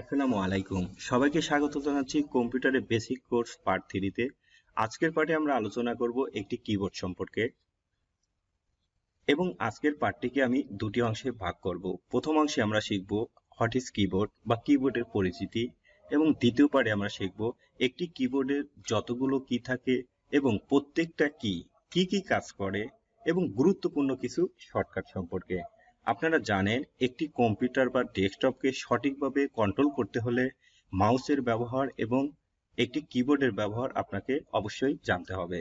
আসসালামু আলাইকুম সবাইকে স্বাগত জানাচ্ছি কম্পিউটারে বেসিক কোর্স পার্ট থ্রিতে আজকের পাঠে আমরা আলোচনা করব একটি কিবোর্ড সম্পর্কে এবং আজকের পার্টটিকে আমি দুটি অংশে ভাগ করব প্রথম অংশে আমরা শিখব হোয়াট ইজ কিবোর্ড বা কিবোর্ডের পরিচিতি এবং দ্বিতীয় পার্টে আমরা শিখব একটি কিবোর্ডের যতগুলো কি থাকে এবং প্রত্যেকটা কি কি কাজ করে এবং গুরুত্বপূর্ণ কিছু শর্টকাট সম্পর্কে আপনারা জানেন একটি কম্পিউটার বা ডেস্কটপকে সঠিকভাবে কন্ট্রোল করতে হলে মাউসের ব্যবহার এবং একটি কিবোর্ডের ব্যবহার আপনাকে অবশ্যই জানতে হবে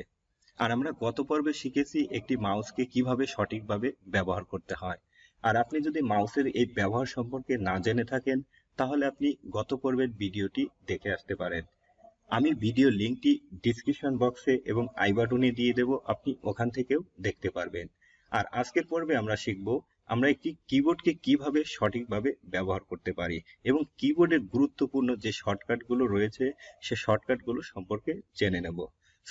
আর আমরা গত পর্বে শিখেছি একটি মাউসকে কিভাবে সঠিকভাবে ব্যবহার করতে হয় আর আপনি যদি মাউসের এই ব্যবহার সম্পর্কে না জেনে থাকেন তাহলে আপনি গত পর্বের ভিডিওটি দেখে আসতে পারেন আমি ভিডিও লিঙ্কটি ডিসক্রিপশন বক্সে এবং আইবাটনে দিয়ে দেব আপনি ওখান থেকেও দেখতে পারবেন আর আজকের পর্বে আমরা শিখব আমরা একটি কিবোর্ডকে কিভাবে সঠিকভাবে ব্যবহার করতে পারি এবং কিবোর্ডের গুরুত্বপূর্ণ যে শর্টকাটগুলো রয়েছে সে শর্টকাটগুলো সম্পর্কে জেনে নেব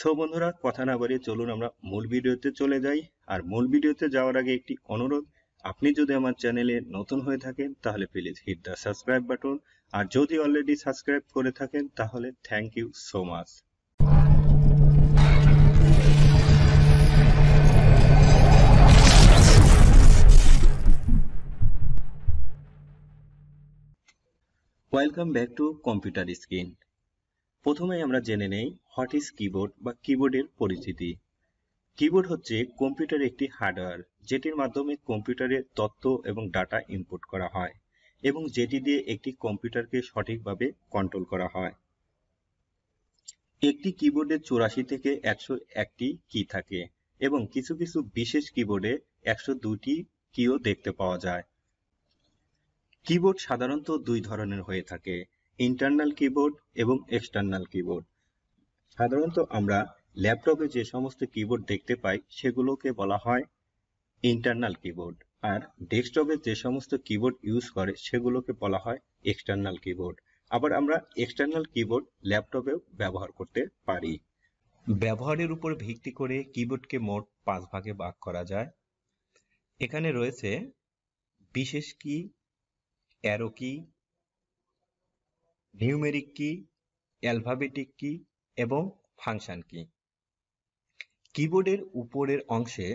সো বন্ধুরা কথা না বাড়িয়ে চলুন আমরা মূল ভিডিওতে চলে যাই আর মূল ভিডিওতে যাওয়ার আগে একটি অনুরোধ আপনি যদি আমার চ্যানেলে নতুন হয়ে থাকেন তাহলে please hit the subscribe button আর যদি অলরেডি সাবস্ক্রাইব করে থাকেন তাহলে thank you so much welcome back to computer screen প্রথমে আমরা জেনে নেই হোয়াট ইজ কিবোর্ড বা কিবোর্ডের পরিচিতি কিবোর্ড হচ্ছে কম্পিউটার একটি হার্ডওয়্যার যেটির মাধ্যমে কম্পিউটারের তথ্য এবং ডাটা ইনপুট করা হয় এবং যেটি দিয়ে একটি কম্পিউটারকে সঠিকভাবে কন্ট্রোল করা হয় একটি কিবোর্ডে চুরাশি থেকে একশো একটি কি থাকে এবং কিছু কিছু বিশেষ কিবোর্ডে একশো দুটি কিও দেখতে পাওয়া যায় কিবোর্ড সাধারণত দুই ধরনের হয়ে থাকে ইন্টারনাল কিবোর্ড এবং এক্সটার্নাল কিবোর্ড সাধারণত আমরা ল্যাপটপে যে সমস্ত কিবোর্ড দেখতে পাই সেগুলোকে বলা হয় ইন্টারনাল কিবোর্ড আর ডেস্কটপে যে সমস্ত কিবোর্ড ইউজ করে সেগুলোকে বলা হয় এক্সটার্নাল কিবোর্ড আবার আমরা এক্সটার্নাল কিবোর্ড ল্যাপটপেও ব্যবহার করতে পারি ব্যবহারের উপর ভিত্তি করে কিবোর্ডকে মোট পাঁচ ভাগে ভাগ করা যায় এখানে রয়েছে বিশেষ কি অ্যারো কি নিউমেরিক কি অ্যালফাবেটিক কি এবং ফাংশন কি কিবোর্ডের উপরের অংশে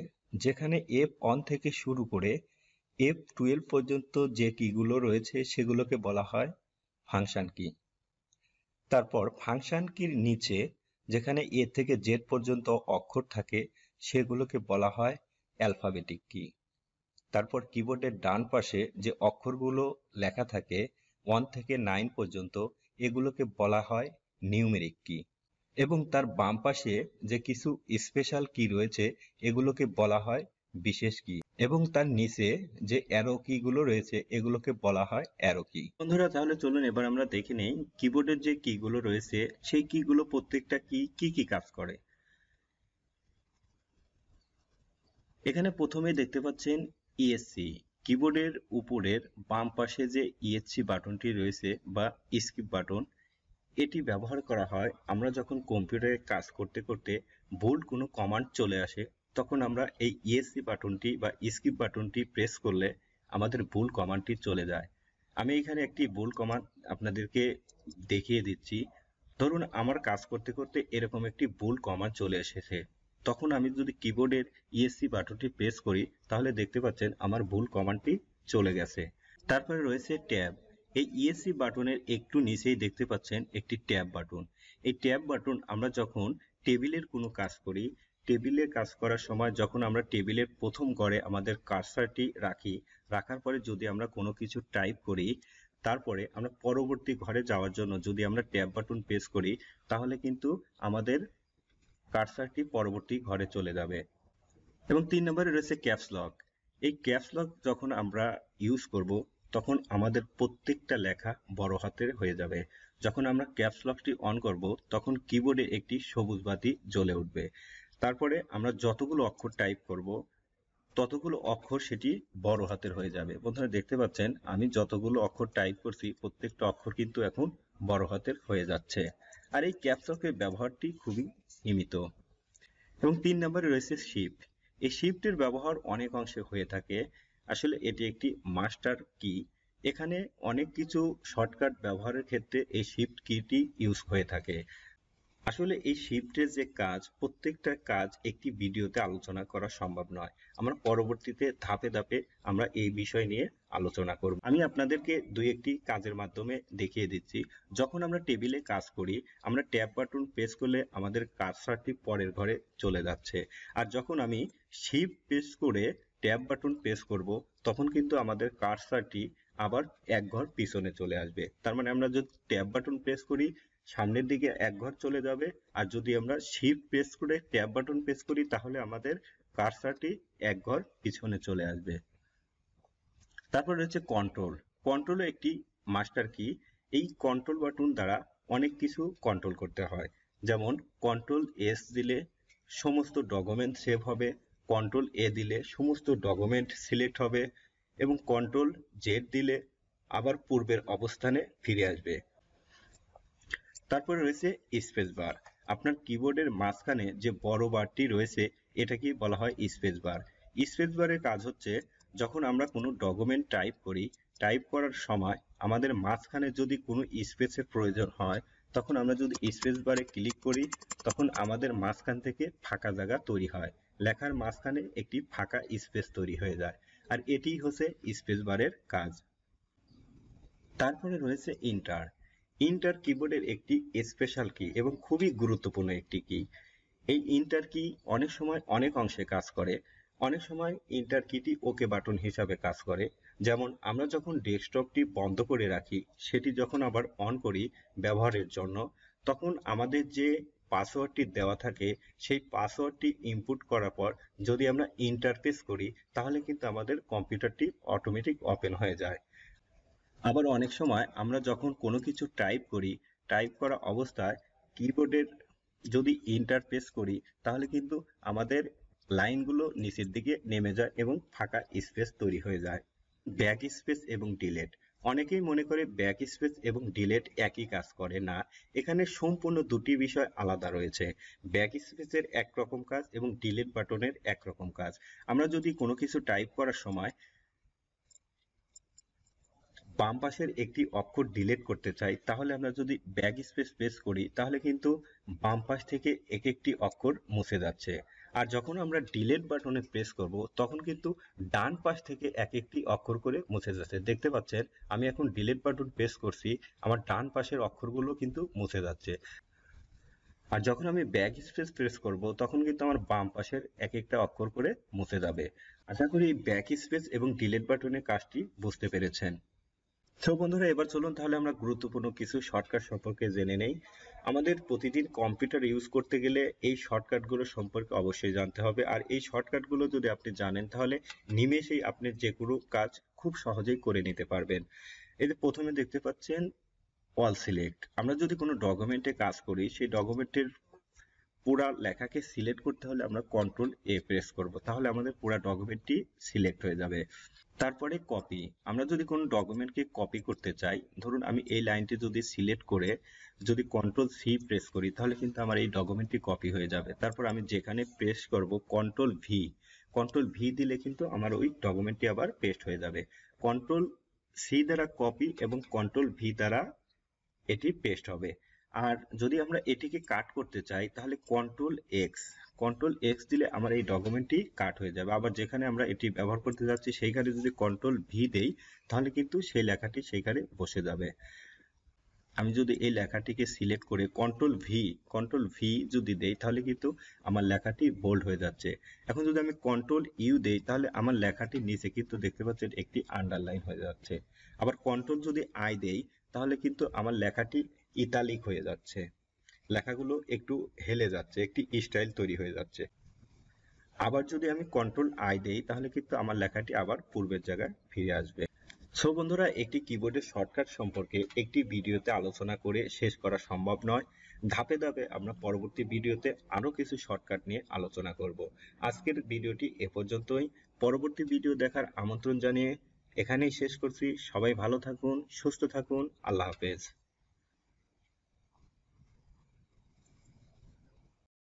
যেখানে এফ অন থেকে শুরু করে এফ টুয়েলভ পর্যন্ত যে কিগুলো রয়েছে সেগুলোকে বলা হয় ফাংশন কি তারপর ফাংশন কির নিচে যেখানে এ থেকে জেড পর্যন্ত অক্ষর থাকে সেগুলোকে বলা হয় অ্যালফাবেটিক কি তারপর কিবোর্ডের ডান পাশে যে অক্ষরগুলো লেখা থাকে ওয়ান থেকে নাইন পর্যন্ত এগুলোকে বলা হয় নিউমেরিক কি এবং তার বাম পাশে যে কিছু স্পেশাল কি রয়েছে এগুলোকে বলা হয় বিশেষ কি এবং তার নিচে যে অ্যারো কি গুলো রয়েছে এগুলোকে বলা হয় অ্যারো কি বন্ধুরা তাহলে চলুন এবার আমরা দেখে নেই কিবোর্ডের যে কি গুলো রয়েছে সেই কি গুলো প্রত্যেকটা কি কি কি কাজ করে এখানে প্রথমে দেখতে পাচ্ছেন ইএসসি e কিবোর্ডের উপরের বাম পাশে যে ইএসসি e বাটনটি রয়েছে বা স্কিপ বাটন এটি ব্যবহার করা হয় আমরা যখন কম্পিউটারে কাজ করতে করতে ভুল কোনো কমান্ড চলে আসে তখন আমরা এই ইএসসি e বাটনটি বা স্কিপ বাটনটি প্রেস করলে আমাদের ভুল কমান্ডটি চলে যায় আমি এখানে একটি ভুল কমান্ড আপনাদেরকে দেখিয়ে দিচ্ছি ধরুন আমার কাজ করতে করতে এরকম একটি ভুল কমান্ড চলে এসেছে তখন আমি যদি কিবোর্ডের ইএসসি বাটনটি প্রেস করি তাহলে দেখতে পাচ্ছেন আমার ভুল কমান্ডটি চলে গেছে তারপরে রয়েছে ট্যাব এই ইএসসি e বাটনের একটু নিচেই দেখতে পাচ্ছেন একটি ট্যাব বাটন এই ট্যাব বাটন আমরা যখন টেবিলের কোনো কাজ করি টেবিলে কাজ করার সময় যখন আমরা টেবিলের প্রথম ঘরে আমাদের কার্সারটি রাখি রাখার পরে যদি আমরা কোনো কিছু টাইপ করি তারপরে আমরা পরবর্তী ঘরে যাওয়ার জন্য যদি আমরা ট্যাব বাটন প্রেস করি তাহলে কিন্তু আমাদের কার্সারটি পরবর্তী ঘরে চলে যাবে এবং তিন নম্বরে রয়েছে ক্যাপস লক এই ক্যাপস লক যখন আমরা ইউজ করব তখন আমাদের প্রত্যেকটা লেখা বড় হাতের হয়ে যাবে যখন আমরা ক্যাপস লকটি অন করব তখন কিবোর্ডে একটি সবুজ বাতি জ্বলে উঠবে তারপরে আমরা যতগুলো অক্ষর টাইপ করব ততগুলো অক্ষর সেটি বড় হাতের হয়ে যাবে বন্ধুরা দেখতে পাচ্ছেন আমি যতগুলো অক্ষর টাইপ করছি প্রত্যেকটা অক্ষর কিন্তু এখন বড় হাতের হয়ে যাচ্ছে আর এই ক্যাপসকের ব্যবহারটি খুবই সীমিত এবং তিন নম্বরে রয়েছে শিফট এই শিফটের ব্যবহার অনেক অংশে হয়ে থাকে আসলে এটি একটি মাস্টার কি এখানে অনেক কিছু শর্টকাট ব্যবহারের ক্ষেত্রে এই শিফট কিটি ইউজ হয়ে থাকে আসলে এই শিফটের যে কাজ প্রত্যেকটা কাজ একটি ভিডিওতে আলোচনা করা সম্ভব নয় আমরা পরবর্তীতে ধাপে ধাপে আমরা এই বিষয় নিয়ে আলোচনা করব আমি আপনাদেরকে দুই একটি কাজের মাধ্যমে দেখিয়ে দিচ্ছি যখন আমরা টেবিলে কাজ করি আমরা ট্যাব বাটন প্রেস করলে আমাদের কাজটি পরের ঘরে চলে যাচ্ছে আর যখন আমি শিফট প্রেস করে ট্যাব বাটন প্রেস করব তখন কিন্তু আমাদের কার্সারটি আবার এক ঘর পিছনে চলে আসবে তার মানে আমরা যদি ট্যাব বাটন প্রেস করি সামনের দিকে এক ঘর চলে যাবে আর যদি আমরা শিফট প্রেস করে ট্যাব বাটন প্রেস করি তাহলে আমাদের কার্সারটি এক ঘর পিছনে চলে আসবে তারপর রয়েছে কন্ট্রোল কন্ট্রোলও একটি মাস্টার কি এই কন্ট্রোল বাটন দ্বারা অনেক কিছু কন্ট্রোল করতে হয় যেমন কন্ট্রোল এস দিলে সমস্ত ডকুমেন্ট সেভ হবে কন্ট্রোল এ দিলে সমস্ত ডকুমেন্ট সিলেক্ট হবে এবং কন্ট্রোল জেড দিলে আবার পূর্বের অবস্থানে ফিরে আসবে তারপরে রয়েছে স্পেস বার আপনার কিবোর্ডের মাঝখানে যে বড় বারটি রয়েছে এটাকে বলা হয় স্পেস বার স্পেস বারের কাজ হচ্ছে যখন আমরা কোনো ডকুমেন্ট টাইপ করি টাইপ করার সময় আমাদের মাঝখানে যদি কোনো স্পেসের প্রয়োজন হয় তখন আমরা যদি স্পেস বারে ক্লিক করি তখন আমাদের মাঝখান থেকে ফাঁকা জায়গা তৈরি হয় লেখার মাঝখানে একটি ফাঁকা স্পেস তৈরি হয়ে যায় আর এটি হচ্ছে স্পেস বারের কাজ তারপরে রয়েছে ইন্টার ইন্টার কিবোর্ডের একটি স্পেশাল কি এবং খুবই গুরুত্বপূর্ণ একটি কি এই ইন্টার কি অনেক সময় অনেক অংশে কাজ করে অনেক সময় ইন্টার কিটি ওকে বাটন হিসাবে কাজ করে যেমন আমরা যখন ডেস্কটপটি বন্ধ করে রাখি সেটি যখন আবার অন করি ব্যবহারের জন্য তখন আমাদের যে পাসওয়ার্ডটি দেওয়া থাকে সেই পাসওয়ার্ডটি ইনপুট করার পর যদি আমরা ইন্টারফেস করি তাহলে কিন্তু আমাদের কম্পিউটারটি অটোমেটিক ওপেন হয়ে যায় আবার অনেক সময় আমরা যখন কোনো কিছু টাইপ করি টাইপ করা অবস্থায় কিবোর্ডের যদি ইন্টারফেস করি তাহলে কিন্তু আমাদের লাইনগুলো নিচের দিকে নেমে যায় এবং ফাঁকা স্পেস তৈরি হয়ে যায় ব্যাক স্পেস এবং ডিলেট অনেকেই মনে করে ব্যাক স্পেস এবং ডিলেট একই কাজ করে না এখানে সম্পূর্ণ দুটি বিষয় আলাদা রয়েছে ব্যাক স্পেসের একরকম কাজ এবং ডিলেট বাটনের একরকম কাজ আমরা যদি কোনো কিছু টাইপ করার সময় বাম পাশের একটি অক্ষর ডিলেট করতে চাই তাহলে আমরা যদি ব্যাক স্পেস প্রেস করি তাহলে কিন্তু বাম পাশ থেকে এক একটি অক্ষর মুছে যাচ্ছে আর যখন আমরা ডিলেট বাটনে প্রেস করব তখন কিন্তু ডান পাশ থেকে এক একটি অক্ষর করে মুছে যাচ্ছে দেখতে পাচ্ছেন আমি এখন ডিলেট বাটন প্রেস করছি আমার ডান পাশের অক্ষরগুলো কিন্তু মুছে যাচ্ছে আর যখন আমি ব্যাক স্পেস প্রেস করব তখন কিন্তু আমার বাম পাশের এক একটা অক্ষর করে মুছে যাবে আশা করি ব্যাক স্পেস এবং ডিলেট বাটনে কাজটি বুঝতে পেরেছেন তো বন্ধুরা এবার চলুন তাহলে আমরা গুরুত্বপূর্ণ কিছু শর্টকাট সম্পর্কে জেনে নেই আমাদের প্রতিদিন কম্পিউটার ইউজ করতে গেলে এই শর্টকাটগুলো সম্পর্কে অবশ্যই জানতে হবে আর এই শর্টকাটগুলো যদি আপনি জানেন তাহলে নিমেষেই আপনি যে কোনো কাজ খুব সহজেই করে নিতে পারবেন এই যে প্রথমে দেখতে পাচ্ছেন অল সিলেক্ট আমরা যদি কোনো ডকুমেন্টে কাজ করি সেই ডকুমেন্টের পুরা লেখাকে সিলেক্ট করতে হলে আমরা কন্ট্রোল এ প্রেস করব তাহলে আমাদের পুরা ডকুমেন্টটি সিলেক্ট হয়ে যাবে তারপরে কপি আমরা যদি কোনো ডকুমেন্টকে কপি করতে চাই ধরুন আমি এই লাইনটি যদি সিলেক্ট করে যদি কন্ট্রোল সি প্রেস করি তাহলে কিন্তু আমার এই ডকুমেন্টটি কপি হয়ে যাবে তারপর আমি যেখানে প্রেস করব কন্ট্রোল ভি কন্ট্রোল ভি দিলে কিন্তু আমার ওই ডকুমেন্টটি আবার পেস্ট হয়ে যাবে কন্ট্রোল সি দ্বারা কপি এবং কন্ট্রোল ভি দ্বারা এটি পেস্ট হবে আর যদি আমরা এটিকে কাট করতে চাই তাহলে কন্ট্রোল এক্স কন্ট্রোল এক্স দিলে আমার এই ডকুমেন্টটি কাট হয়ে যাবে আবার যেখানে আমরা এটি ব্যবহার করতে যাচ্ছি সেইখানে যদি কন্ট্রোল ভি দেই তাহলে কিন্তু সেই লেখাটি সেইখানে বসে যাবে আমি যদি এই লেখাটিকে সিলেক্ট করে কন্ট্রোল ভি কন্ট্রোল ভি যদি দেই তাহলে কিন্তু আমার লেখাটি বোল্ড হয়ে যাচ্ছে এখন যদি আমি কন্ট্রোল ইউ দেই তাহলে আমার লেখাটি নিচে কিন্তু দেখতে পাচ্ছেন একটি আন্ডারলাইন হয়ে যাচ্ছে আবার কন্ট্রোল যদি আই দেই তাহলে কিন্তু আমার লেখাটি ইতালিক হয়ে যাচ্ছে লেখাগুলো একটু হেলে যাচ্ছে একটি স্টাইল তৈরি হয়ে যাচ্ছে আবার যদি আমি কন্ট্রোল আই দেই তাহলে কিন্তু আমার লেখাটি আবার পূর্বের জায়গায় ফিরে আসবে সো বন্ধুরা একটি কিবোর্ডের শর্টকাট সম্পর্কে একটি ভিডিওতে আলোচনা করে শেষ করা সম্ভব নয় ধাপে ধাপে আমরা পরবর্তী ভিডিওতে আরও কিছু শর্টকাট নিয়ে আলোচনা করব আজকের ভিডিওটি এ পর্যন্তই পরবর্তী ভিডিও দেখার আমন্ত্রণ জানিয়ে এখানেই শেষ করছি সবাই ভালো থাকুন সুস্থ থাকুন আল্লাহ হাফেজ